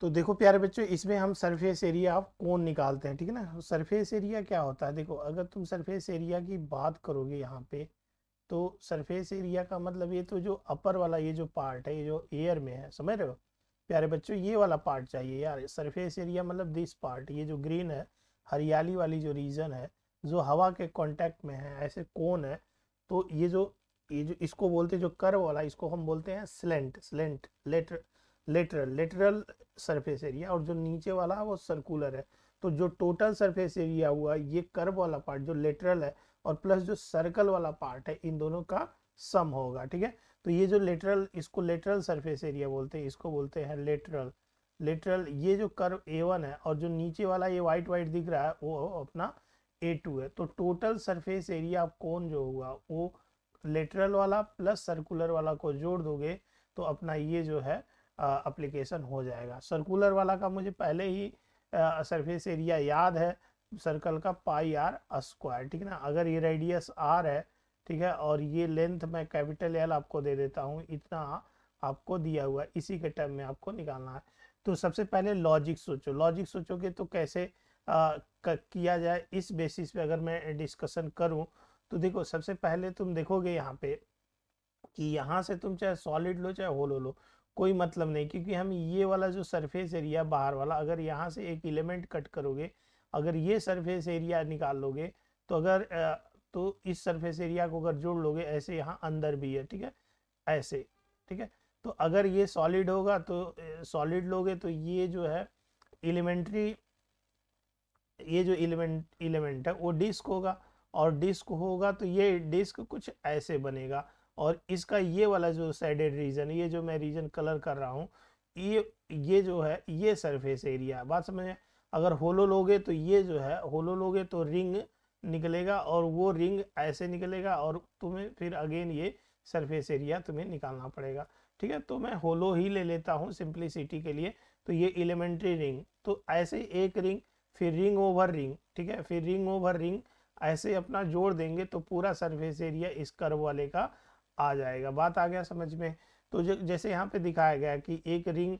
तो देखो प्यारे बच्चों इसमें हम सरफेस एरिया ऑफ कौन निकालते हैं ठीक है ना सरफेस तो एरिया क्या होता है देखो अगर तुम सरफेस एरिया की बात करोगे यहाँ पे तो सरफेस एरिया का मतलब ये तो जो अपर वाला ये जो पार्ट है ये जो एयर में है समझ रहे हो प्यारे बच्चों ये वाला पार्ट चाहिए यार सरफेस एरिया मतलब दिस पार्ट ये जो ग्रीन है हरियाली वाली जो रीजन है जो हवा के कॉन्टेक्ट में है ऐसे कौन है तो ये जो ये जो इसको बोलते जो कर्व वाला इसको हम बोलते हैं slant slant letter lateral lateral surface area और जो नीचे वाला है वो सर्कुलर है तो जो टोटल सरफेस एरिया हुआ ये कर्व वाला पार्ट जो लेटरल है और प्लस जो सर्कल वाला पार्ट है इन दोनों का सम होगा ठीक है तो ये जो लेटरल इसको लेटरल सरफेस एरिया बोलते हैं इसको बोलते हैं लेटरल लेटरल ये जो कर्व ए वन है और जो नीचे वाला ये वाइट वाइट दिख रहा है वो अपना ए टू है तो टोटल सरफेस एरिया आप कौन जो हुआ वो लेटरल वाला प्लस सर्कुलर वाला को जोड़ दोगे तो अपना ये जो है अप्लीकेशन हो जाएगा सर्कुलर वाला का मुझे पहले ही सरफेस एरिया याद है सर्कल का पाई आर स्क्वायर ठीक है ना अगर ये रेडियस आर है ठीक है और ये लेंथ मैं कैपिटल एल आपको दे देता हूँ इतना आपको दिया हुआ है इसी के टर्म में आपको निकालना है तो सबसे पहले लॉजिक सोचो लॉजिक सोचोगे तो कैसे आ, किया जाए इस बेसिस पे अगर मैं डिस्कशन करूँ तो देखो सबसे पहले तुम देखोगे यहाँ पे कि यहाँ से तुम चाहे सॉलिड लो चाहे होलो लो कोई मतलब नहीं क्योंकि हम ये वाला जो सरफेस एरिया बाहर वाला अगर यहाँ से एक एलिमेंट कट करोगे अगर ये सरफेस एरिया निकाल लोगे तो अगर तो इस सरफेस एरिया को अगर जोड़ लोगे ऐसे यहाँ अंदर भी है ठीक है ऐसे ठीक है तो अगर ये सॉलिड होगा तो सॉलिड लोगे तो ये जो है एलिमेंट्री ये जो एलिमेंट एलिमेंट है वो डिस्क होगा और डिस्क होगा तो ये डिस्क कुछ ऐसे बनेगा और इसका ये वाला जो साइडेड रीजन ये जो मैं रीजन कलर कर रहा हूँ ये ये जो है ये सरफेस एरिया बात समझ अगर होलो लोगे तो ये जो है होलो लोगे तो रिंग निकलेगा और वो रिंग ऐसे निकलेगा और तुम्हें फिर अगेन ये सरफेस एरिया तुम्हें निकालना पड़ेगा ठीक है तो मैं होलो ही ले लेता हूँ सिंप्लिसिटी के लिए तो ये एलिमेंट्री रिंग तो ऐसे एक रिंग फिर रिंग ओवर रिंग ठीक है फिर रिंग ओवर रिंग ऐसे अपना जोड़ देंगे तो पूरा सरफेस एरिया इस कर्व वाले का आ जाएगा बात आ गया समझ में तो जैसे यहाँ पे दिखाया गया कि एक रिंग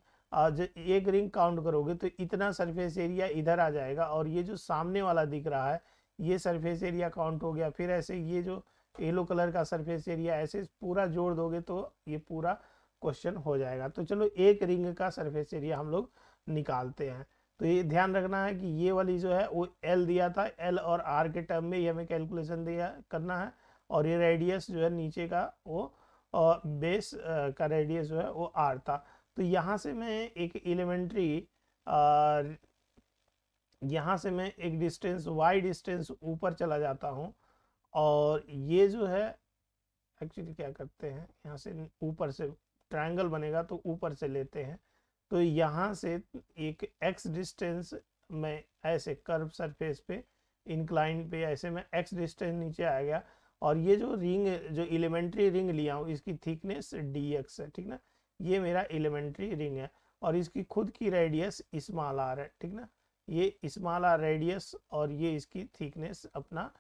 एक रिंग काउंट करोगे तो इतना सरफेस एरिया इधर आ जाएगा और ये जो सामने वाला दिख रहा है ये सरफेस एरिया काउंट हो गया फिर ऐसे ये जो येलो कलर का सरफेस एरिया ऐसे पूरा जोड़ दोगे तो ये पूरा क्वेश्चन हो जाएगा तो चलो एक रिंग का सरफेस एरिया हम लोग निकालते हैं तो ये ध्यान रखना है कि ये वाली जो है वो एल दिया था एल और आर के टर्म में ये हमें कैलकुलेशन दिया करना है और ये रेडियस जो है नीचे का वो और बेस का रेडियस जो है वो आर था तो यहाँ से मैं एक एलिमेंट्री यहाँ से मैं एक डिस्टेंस वाई डिस्टेंस ऊपर चला जाता हूँ और ये जो है एक्चुअली क्या करते हैं यहाँ से ऊपर से ट्रायंगल बनेगा तो ऊपर से लेते हैं तो यहाँ से एक एक्स डिस्टेंस मैं ऐसे कर्व सरफेस पे इंक्लाइन पे ऐसे मैं एक्स डिस्टेंस नीचे आ गया और ये जो रिंग जो एलिमेंट्री रिंग लिया हूँ इसकी थिकनेस डी एक्स है ठीक ना ये मेरा एलिमेंट्री रिंग है और इसकी खुद की रेडियस स्मॉल आर है ठीक ना ये स्मॉल आर रेडियस और ये इसकी थिकनेस अपना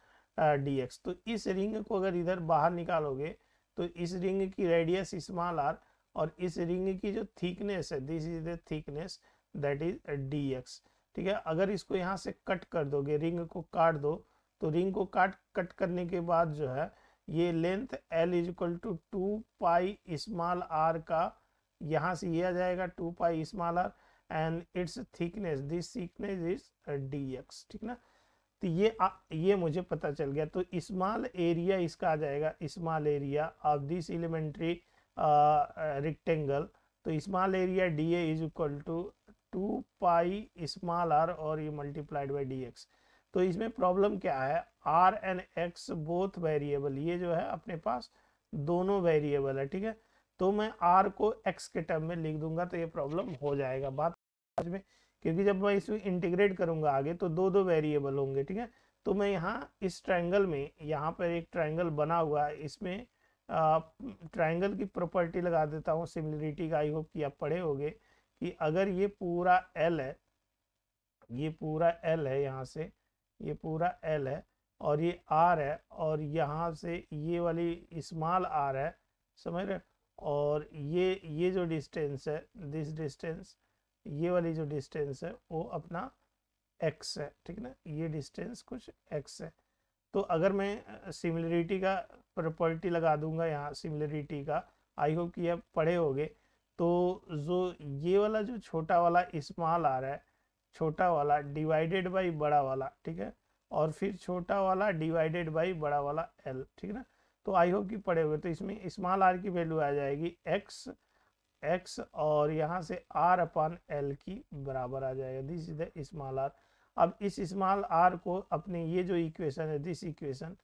डी एक्स तो इस रिंग को अगर इधर बाहर निकालोगे तो इस रिंग की रेडियस स्मॉल आर और इस रिंग की जो थिकनेस है this is the thickness that is D X ठीक है अगर इसको यहाँ से कट कर दोगे रिंग को काट दो तो रिंग को काट कट करने के बाद जो है ये length L is equal to two pi small R का यहाँ से ये आ जाएगा two pi small R and its thickness this thickness is D X ठीक ना तो ये आ, ये मुझे पता चल गया तो स्मॉल एरिया इसका आ जाएगा small area of this elementary rectangle तो small area D A is equal to two pi small R और ये मल्टीप्लाइड बाई डी एक्स तो इसमें प्रॉब्लम क्या है R and X both variable ये जो है अपने पास दोनों वेरिएबल है ठीक है तो मैं आर को एक्स के टर्म में लिख दूंगा तो ये प्रॉब्लम हो जाएगा बात में क्योंकि जब मैं इसमें इंटीग्रेट करूंगा आगे तो दो दो वेरिएबल होंगे ठीक है तो मैं यहाँ इस ट्राइंगल में यहाँ पर एक ट्राइंगल बना हुआ है इसमें ट्राइंगल की प्रॉपर्टी लगा देता हूँ सिमिलरिटी का आई होप कि आप पढ़े हो कि अगर ये पूरा एल है ये पूरा एल है यहाँ से ये पूरा एल है और ये आर है और यहाँ से ये वाली इस्माल आर है समझ रहे और ये ये जो डिस्टेंस है दिस डिस्टेंस ये वाली जो डिस्टेंस है वो अपना एक्स है ठीक ना ये डिस्टेंस कुछ एक्स है तो अगर मैं सिमिलरिटी का प्रॉपर्टी लगा दूंगा यहाँ सिमिलरिटी का आई होप कि आप पढ़े होगे तो जो ये वाला जो छोटा वाला इस्माल आ रहा है छोटा वाला डिवाइडेड बाई बड़ा वाला ठीक है और फिर छोटा वाला डिवाइडेड बाई बड़ा वाला एल ठीक है ना तो आई होप कि पड़े हुए तो इसमें स्मॉल आर की वैल्यू आ जाएगी एक्स एक्स और यहाँ से आर अपान एल की बराबर आ जाएगा this is the small R अब इस स्मॉल आर को अपने ये जो इक्वेशन है दिस इक्वेशन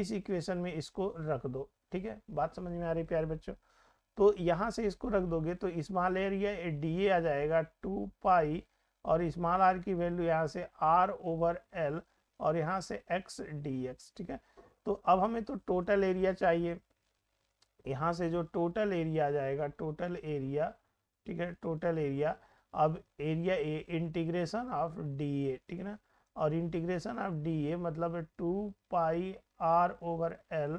इस इक्वेशन में इसको रख दो ठीक है बात समझ में आ रही प्यारे बच्चों तो यहाँ से इसको रख दोगे तो स्मॉल एरिया डी ए आ जाएगा टू पाई और स्मॉल आर की वैल्यू यहाँ से आर ओवर एल और यहाँ से एक्स डी एक्स ठीक है तो अब हमें तो टोटल एरिया चाहिए यहाँ से जो टोटल एरिया आ जाएगा टोटल एरिया ठीक है टोटल एरिया अब area A integration of D A ठीक है ना और इंटीग्रेशन ऑफ डी ए मतलब two pi R over L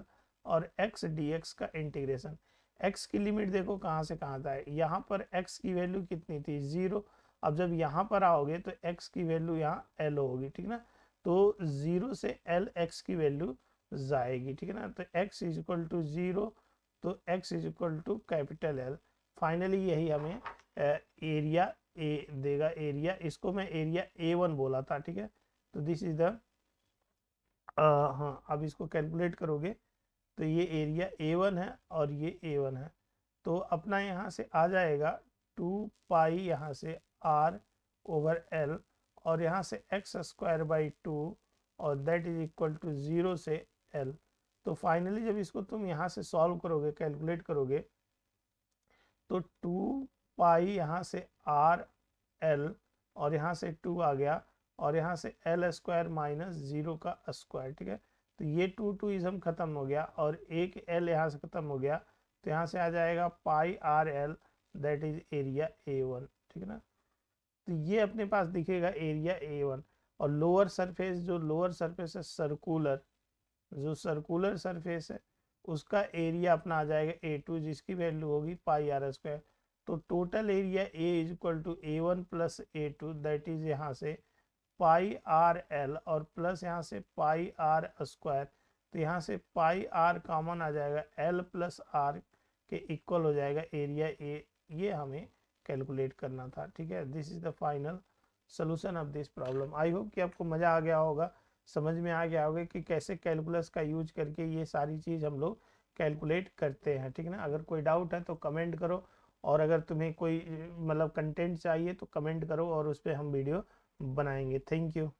और एक्स डी एक्स का इंटीग्रेशन एक्स की लिमिट देखो कहाँ से कहाँ था यहाँ पर एक्स की वैल्यू कितनी थी ज़ीरो अब जब यहाँ पर आओगे तो एक्स की वैल्यू यहाँ एल होगी ठीक ना तो ज़ीरो से एल एक्स की वैल्यू जाएगी ठीक है ना तो X is equal to zero तो X is equal to capital L finally यही हमें एरिया ए देगा एरिया इसको मैं एरिया ए वन बोला था ठीक है तो दिस इज द हाँ अब इसको कैलकुलेट करोगे तो ये एरिया ए वन है और ये ए वन है तो अपना यहाँ से आ जाएगा टू पाई यहाँ से आर ओवर एल और यहाँ से एक्स स्क्वायर बाई टू और that is equal to zero से एल तो फाइनली जब इसको तुम यहाँ से सॉल्व करोगे कैलकुलेट करोगे तो टू पाई यहाँ से आर एल और यहाँ से टू आ गया और यहाँ से एल स्क्वायर माइनस ज़ीरो का स्क्वायर ठीक है तो ये टू टू इज़म ख़त्म हो गया और एक एल यहाँ से ख़त्म हो गया तो यहाँ से आ जाएगा pi R L that is area A one ठीक है ना तो ये अपने पास दिखेगा एरिया ए वन और लोअर सरफेस जो लोअर सरफेस है सर्कुलर जो सर्कुलर सरफेस है उसका एरिया अपना आ जाएगा ए टू जिसकी वैल्यू होगी पाई आर स्क्वायर तो total area A is equal to A one plus A two that is यहाँ से पाई आर एल और प्लस यहाँ से पाई आर स्क्वायर तो यहाँ से पाई आर कॉमन आ जाएगा एल प्लस आर के इक्वल हो जाएगा एरिया ए ये हमें कैलकुलेट करना था ठीक है this is the final solution of this problem I hope कि आपको मज़ा आ गया होगा समझ में आ गया होगा कि कैसे कैलकुलस का यूज करके ये सारी चीज़ हम लोग कैलकुलेट करते हैं ठीक है ना अगर कोई डाउट है तो कमेंट करो और अगर तुम्हें कोई मतलब कंटेंट चाहिए तो कमेंट करो और उस पर हम वीडियो बनाएंगे थैंक यू